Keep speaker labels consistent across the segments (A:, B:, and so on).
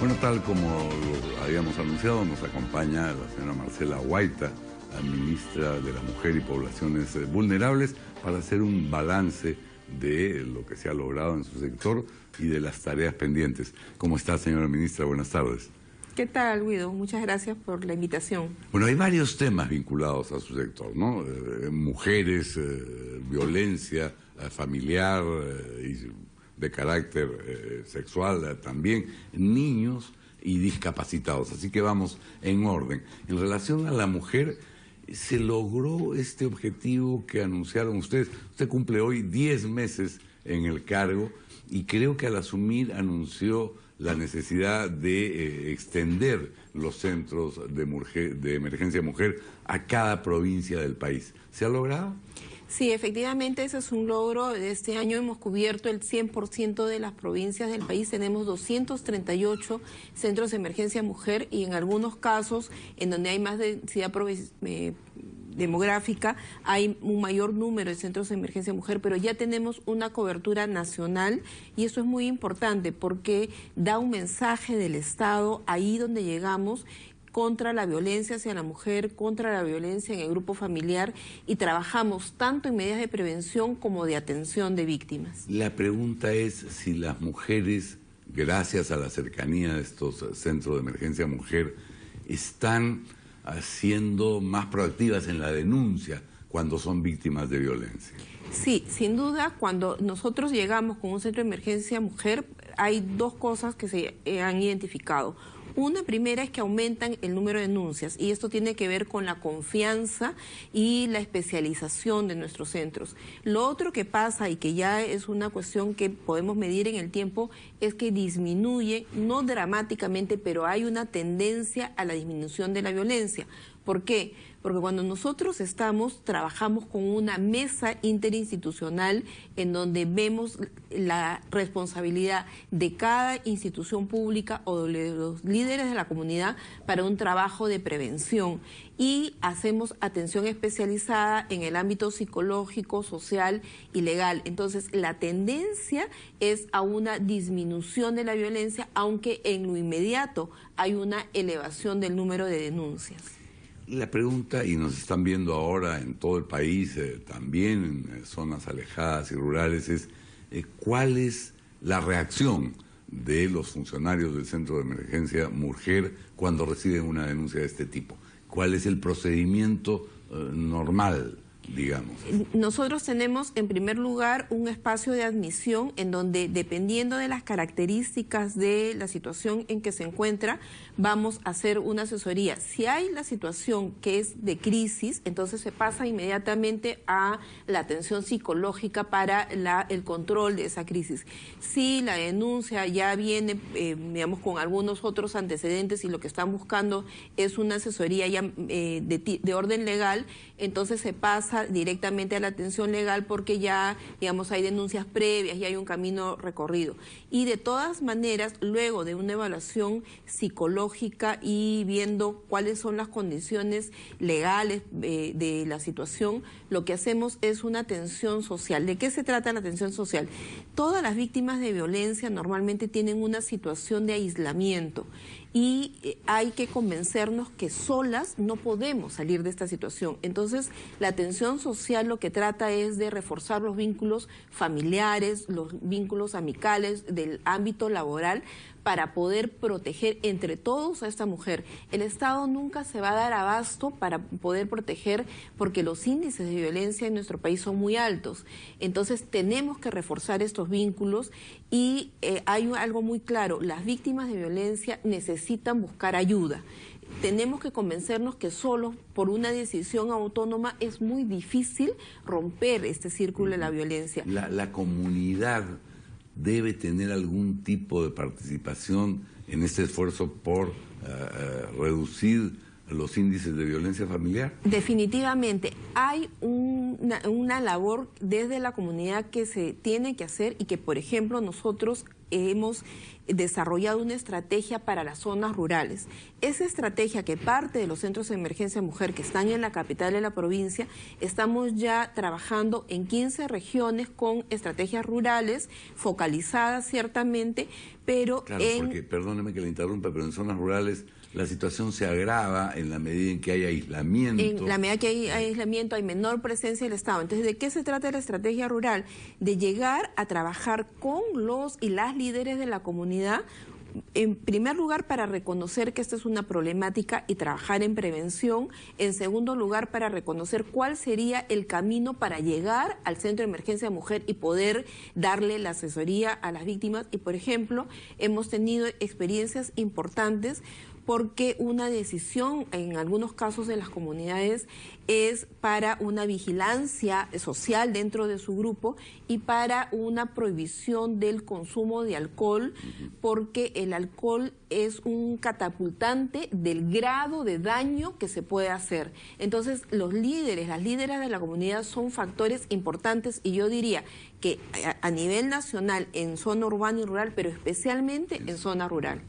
A: Bueno, tal como habíamos anunciado, nos acompaña la señora Marcela Guaita, la ministra de la Mujer y Poblaciones eh, Vulnerables, para hacer un balance de lo que se ha logrado en su sector y de las tareas pendientes. ¿Cómo está, señora ministra? Buenas tardes.
B: ¿Qué tal, Guido? Muchas gracias por la invitación.
A: Bueno, hay varios temas vinculados a su sector, ¿no? Eh, mujeres, eh, violencia familiar y de carácter eh, sexual eh, también, niños y discapacitados. Así que vamos en orden. En relación a la mujer, se logró este objetivo que anunciaron ustedes. Usted cumple hoy 10 meses en el cargo y creo que al asumir anunció la necesidad de eh, extender los centros de, emergencia mujer a cada provincia del país. ¿Se ha logrado?
B: Sí, efectivamente ese es un logro. Este año hemos cubierto el 100% de las provincias del país. Tenemos 238 centros de emergencia mujer y en algunos casos en donde hay más densidad eh, demográfica, hay un mayor número de centros de emergencia mujer, pero ya tenemos una cobertura nacional y eso es muy importante porque da un mensaje del Estado ahí donde llegamos contra la violencia hacia la mujer, contra la violencia en el grupo familiar y trabajamos tanto en medidas de prevención como de atención de víctimas.
A: La pregunta es si las mujeres, gracias a la cercanía de estos centros de emergencia mujer, están ...haciendo más proactivas en la denuncia cuando son víctimas de violencia.
B: Sí, sin duda, cuando nosotros llegamos con un centro de emergencia mujer, hay dos cosas que se eh, han identificado. Una primera es que aumentan el número de denuncias y esto tiene que ver con la confianza y la especialización de nuestros centros. Lo otro que pasa y que ya es una cuestión que podemos medir en el tiempo es que disminuye, no dramáticamente, pero hay una tendencia a la disminución de la violencia. ¿Por qué? Porque cuando nosotros estamos, trabajamos con una mesa interinstitucional en donde vemos la responsabilidad de cada institución pública o de los líderes líderes de la comunidad para un trabajo de prevención y hacemos atención especializada en el ámbito psicológico, social y legal. Entonces, la tendencia es a una disminución de la violencia, aunque en lo inmediato hay una elevación del número de denuncias.
A: La pregunta, y nos están viendo ahora en todo el país, eh, también en eh, zonas alejadas y rurales, es eh, ¿cuál es la reacción? de los funcionarios del centro de emergencia Murger cuando reciben una denuncia de este tipo? ¿Cuál es el procedimiento eh, normal? digamos?
B: Nosotros tenemos en primer lugar un espacio de admisión en donde dependiendo de las características de la situación en que se encuentra, vamos a hacer una asesoría. Si hay la situación que es de crisis, entonces se pasa inmediatamente a la atención psicológica para la, el control de esa crisis. Si la denuncia ya viene, eh, digamos, con algunos otros antecedentes y lo que están buscando es una asesoría ya, eh, de, de orden legal, entonces se pasa directamente a la atención legal porque ya, digamos, hay denuncias previas y hay un camino recorrido. Y de todas maneras, luego de una evaluación psicológica y viendo cuáles son las condiciones legales eh, de la situación, lo que hacemos es una atención social. ¿De qué se trata la atención social? Todas las víctimas de violencia normalmente tienen una situación de aislamiento y eh, hay que convencernos que solas no podemos salir de esta situación. Entonces, la atención social lo que trata es de reforzar los vínculos familiares, los vínculos amicales del ámbito laboral para poder proteger entre todos a esta mujer. El Estado nunca se va a dar abasto para poder proteger porque los índices de violencia en nuestro país son muy altos. Entonces tenemos que reforzar estos vínculos y eh, hay algo muy claro, las víctimas de violencia necesitan buscar ayuda tenemos que convencernos que solo por una decisión autónoma es muy difícil romper este círculo de la violencia.
A: la comunidad debe tener algún tipo de participación en este esfuerzo por eh, eh, reducir los índices de violencia familiar?
B: Definitivamente, hay una labor desde la comunidad que se tiene que hacer y que, por ejemplo, nosotros hemos desarrollado una estrategia para las zonas rurales. Esa estrategia que parte de los centros de emergencia mujer que están en la capital de la provincia, estamos ya trabajando en 15 regiones con estrategias rurales focalizadas ciertamente, pero en...
A: perdóneme que le interrumpa, pero en zonas rurales la situación se agrava en la medida en que hay aislamiento. En la
B: medida que hay aislamiento hay menor presencia del Estado. Entonces, ¿de qué se trata la estrategia rural? De llegar a trabajar con los y las líderes de la comunidad en primer lugar, para reconocer que esta es una problemática y trabajar en prevención. En segundo lugar, para reconocer cuál sería el camino para llegar al centro de emergencia de mujer y poder darle la asesoría a las víctimas. Y, por ejemplo, hemos tenido experiencias importantes porque una decisión en algunos casos de las comunidades es para una vigilancia social dentro de su grupo y para una prohibición del consumo de alcohol, porque el alcohol es un catapultante del grado de daño que se puede hacer. Entonces, los líderes, las líderes de la comunidad son factores importantes y yo diría que a nivel nacional, en zona urbana y rural, pero especialmente en zona rural.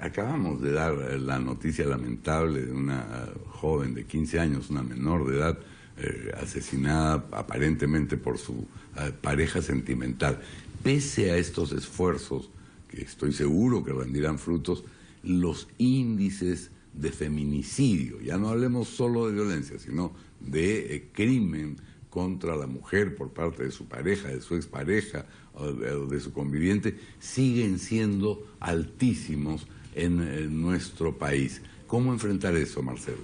A: Acabamos de dar eh, la noticia lamentable de una eh, joven de 15 años, una menor de edad, eh, asesinada aparentemente por su pareja sentimental. Pese a estos esfuerzos, que estoy seguro que rendirán frutos, los índices de feminicidio, ya no hablemos solo de violencia, sino de crimen contra la mujer por parte de su pareja, de su expareja o de, su conviviente, siguen siendo altísimos en, en nuestro país. ¿Cómo enfrentar eso, Marcelo?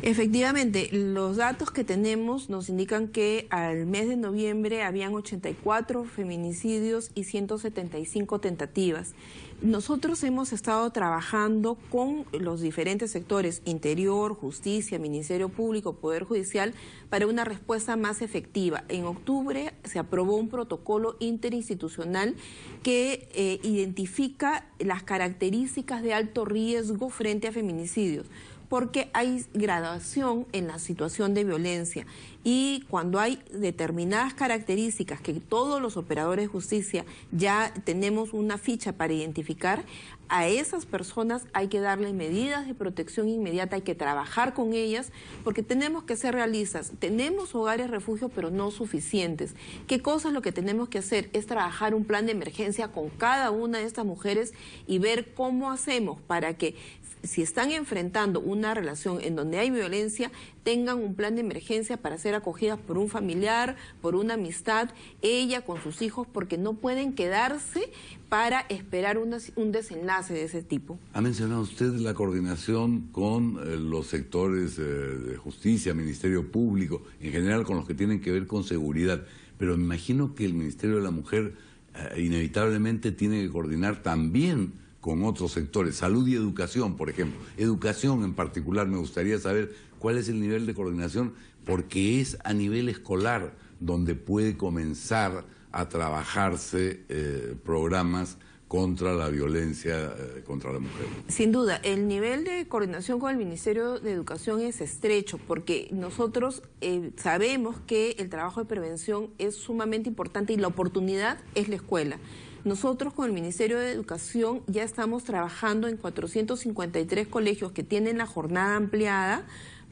B: Efectivamente, los datos que tenemos nos indican que al mes de noviembre habían 84 feminicidios y 175 tentativas. Nosotros hemos estado trabajando con los diferentes sectores, interior, justicia, Ministerio Público, Poder Judicial, para una respuesta más efectiva. En octubre se aprobó un protocolo interinstitucional que eh, identifica las características de alto riesgo frente a feminicidios porque hay gradación en la situación de violencia y cuando hay determinadas características que todos los operadores de justicia ya tenemos una ficha para identificar, a esas personas hay que darle medidas de protección inmediata, hay que trabajar con ellas, porque tenemos que ser realistas. Tenemos hogares refugios, pero no suficientes. ¿Qué cosas lo que tenemos que hacer? Es trabajar un plan de emergencia con cada una de estas mujeres y ver cómo hacemos para que si están enfrentando una relación en donde hay violencia, tengan un plan de emergencia para ser acogidas por un familiar, por una amistad, ella con sus hijos, porque no pueden quedarse para esperar un desenlace de ese tipo.
A: Ha mencionado usted la coordinación con eh, los sectores eh, de justicia, Ministerio Público, en general con los que tienen que ver con seguridad, pero me imagino que el Ministerio de la Mujer eh, inevitablemente tiene que coordinar también con otros sectores, salud y educación, por ejemplo. Educación en particular, me gustaría saber cuál es el nivel de coordinación, porque es a nivel escolar donde puede comenzar a trabajarse eh, programas contra la violencia eh, contra la mujer.
B: Sin duda, el nivel de coordinación con el Ministerio de Educación es estrecho porque nosotros eh, sabemos que el trabajo de prevención es sumamente importante y la oportunidad es la escuela. Nosotros con el Ministerio de Educación ya estamos trabajando en 453 colegios que tienen la jornada ampliada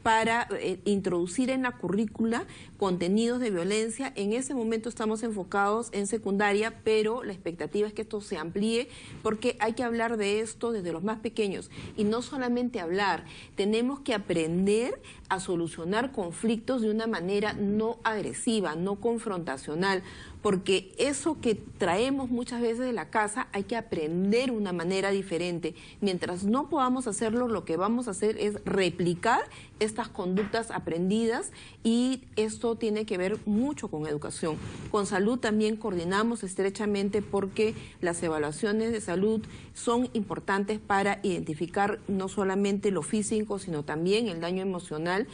B: para eh, introducir en la currícula contenidos de violencia. En ese momento estamos enfocados en secundaria, pero la expectativa es que esto se amplíe porque hay que hablar de esto desde los más pequeños y no solamente hablar, tenemos que aprender a solucionar conflictos de una manera no agresiva, no confrontacional porque eso que traemos muchas veces de la casa hay que aprender una manera diferente. Mientras no podamos hacerlo, lo que vamos a hacer es replicar estas conductas aprendidas y esto tiene que ver mucho con educación. Con salud también coordinamos estrechamente porque las evaluaciones de salud son importantes para identificar no solamente lo físico, sino también el daño emocional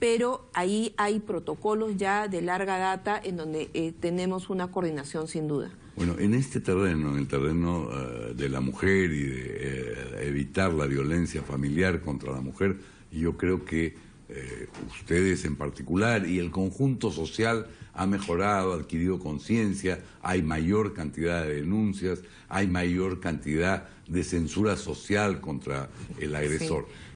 B: pero ahí hay protocolos ya de larga data en donde eh, tenemos una coordinación sin duda.
A: Bueno, en este terreno, en el terreno eh, de la mujer y de eh, evitar la violencia familiar contra la mujer, yo creo que ustedes en particular y el conjunto social ha mejorado, ha adquirido conciencia, hay mayor cantidad de denuncias, hay mayor cantidad de censura social contra el agresor.